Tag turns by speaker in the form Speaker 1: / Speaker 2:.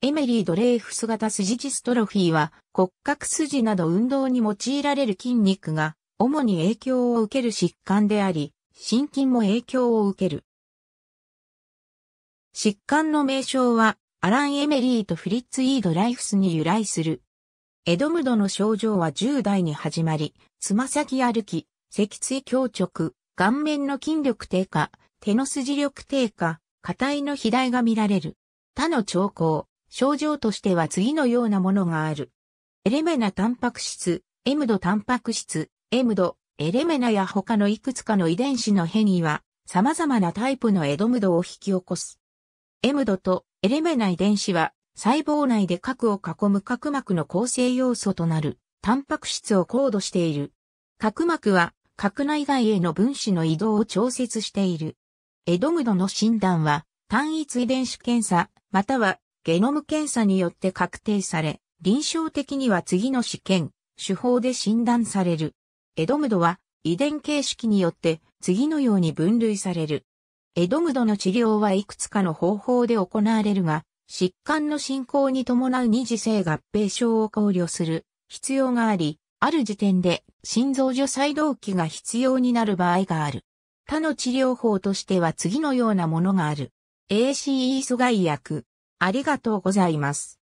Speaker 1: エメリー・ドレイフス型筋ジストロフィーは骨格筋など運動に用いられる筋肉が主に影響を受ける疾患であり、心筋も影響を受ける。疾患の名称はアラン・エメリーとフリッツ・イード・ライフスに由来する。エドムドの症状は10代に始まり、つま先歩き、脊椎強直、顔面の筋力低下、手の筋力低下、下体の肥大が見られる。他の兆候、症状としては次のようなものがある。エレメナタンパク質、エムドタンパク質、エムド、エレメナや他のいくつかの遺伝子の変異は、様々なタイプのエドムドを引き起こす。エムドとエレメナ遺伝子は、細胞内で核を囲む核膜の構成要素となる、タンパク質を高度している。核膜は、核内外への分子の移動を調節している。エドムドの診断は、単一遺伝子検査、またはゲノム検査によって確定され、臨床的には次の試験、手法で診断される。エドムドは遺伝形式によって次のように分類される。エドムドの治療はいくつかの方法で行われるが、疾患の進行に伴う二次性合併症を考慮する必要があり、ある時点で心臓除細動器が必要になる場合がある。他の治療法としては次のようなものがある。ACE 阻害薬、ありがとうございます。